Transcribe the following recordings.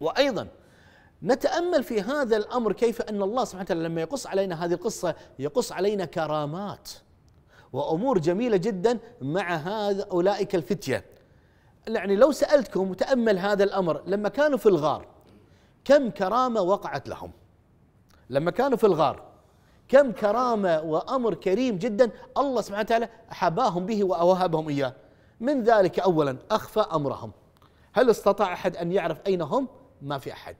وايضا نتامل في هذا الامر كيف ان الله سبحانه وتعالى لما يقص علينا هذه القصه يقص علينا كرامات وامور جميله جدا مع هذا اولئك الفتيه يعني لو سالتكم تأمل هذا الامر لما كانوا في الغار كم كرامه وقعت لهم لما كانوا في الغار كم كرامه وامر كريم جدا الله سبحانه وتعالى حباهم به وأوهبهم اياه من ذلك اولا اخفى امرهم هل استطاع احد ان يعرف اين هم ما في احد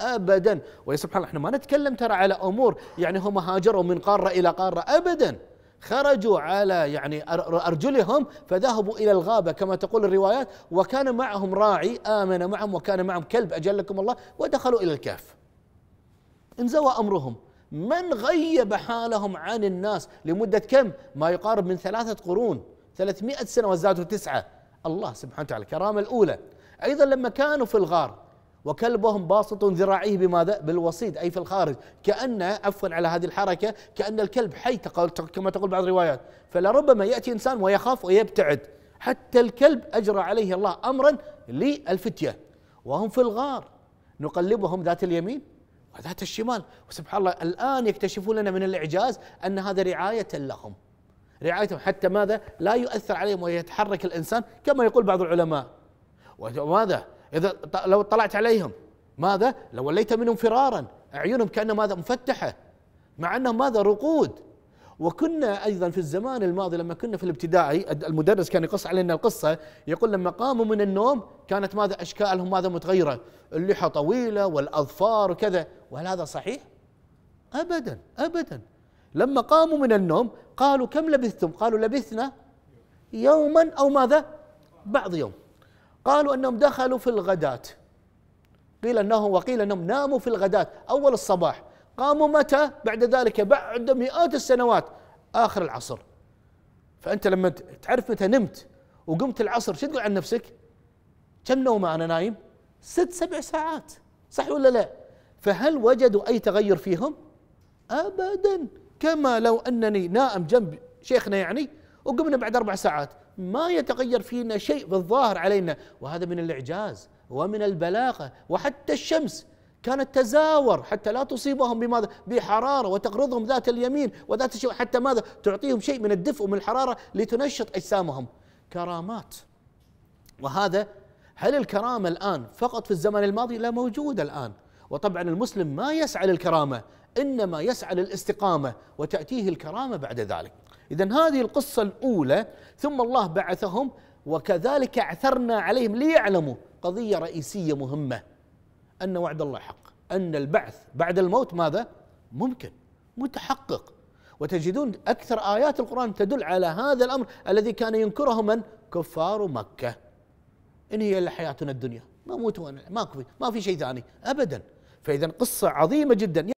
ابدا ويا سبحان الله احنا ما نتكلم ترى على امور يعني هم هاجروا من قاره الى قاره ابدا خرجوا على يعني ارجلهم فذهبوا الى الغابه كما تقول الروايات وكان معهم راعي امن معهم وكان معهم كلب اجلكم الله ودخلوا الى الكهف انزوى امرهم من غيب حالهم عن الناس لمده كم؟ ما يقارب من ثلاثه قرون 300 سنه وزادوا تسعه الله سبحانه وتعالى كرامه الاولى ايضا لما كانوا في الغار وكلبهم باسط ذراعيه بماذا؟ بالوسيط اي في الخارج، كانه عفوا على هذه الحركه كان الكلب حي كما تقول بعض الروايات، فلربما ياتي انسان ويخاف ويبتعد حتى الكلب اجرى عليه الله امرا للفتيه وهم في الغار نقلبهم ذات اليمين وذات الشمال وسبحان الله الان يكتشفون لنا من الاعجاز ان هذا رعايه لهم رعايتهم حتى ماذا؟ لا يؤثر عليهم ويتحرك الانسان كما يقول بعض العلماء وماذا؟ إذا لو اطلعت عليهم ماذا؟ لو وليت منهم فرارا أعينهم كانها ماذا مفتحة مع أنهم ماذا رقود وكنا أيضا في الزمان الماضي لما كنا في الابتدائي المدرس كان يقص علينا القصة يقول لما قاموا من النوم كانت ماذا أشكالهم ماذا متغيرة اللحى طويلة والأظفار وكذا وهل هذا صحيح؟ أبدا أبدا لما قاموا من النوم قالوا كم لبثتم؟ قالوا لبثنا يوما أو ماذا؟ بعض يوم قالوا أنهم دخلوا في الغداة قيل أنهم وقيل أنهم ناموا في الغداة أول الصباح قاموا متى بعد ذلك بعد مئات السنوات آخر العصر فأنت لما تعرف متى نمت وقمت العصر شو تقول عن نفسك كم نوم أنا نايم ست سبع ساعات صح ولا لا فهل وجدوا أي تغير فيهم أبدا كما لو أنني نائم جنب شيخنا يعني وقمنا بعد أربع ساعات ما يتغير فينا شيء بالظاهر علينا وهذا من الإعجاز ومن البلاغة وحتى الشمس كانت تزاور حتى لا تصيبهم بماذا بحرارة وتقرضهم ذات اليمين وذات الشمال حتى ماذا تعطيهم شيء من الدفء ومن الحرارة لتنشط أجسامهم كرامات وهذا هل الكرامة الآن فقط في الزمن الماضي لا موجودة الآن وطبعا المسلم ما يسعى للكرامة إنما يسعى للاستقامة وتأتيه الكرامة بعد ذلك إذا هذه القصة الأولى ثم الله بعثهم وكذلك عثرنا عليهم ليعلموا قضية رئيسية مهمة أن وعد الله حق أن البعث بعد الموت ماذا؟ ممكن متحقق وتجدون أكثر آيات القرآن تدل على هذا الأمر الذي كان ينكره من؟ كفار مكة إن هي إلا حياتنا الدنيا نموت ما, ما في شيء ثاني أبدا فإذا قصة عظيمة جدا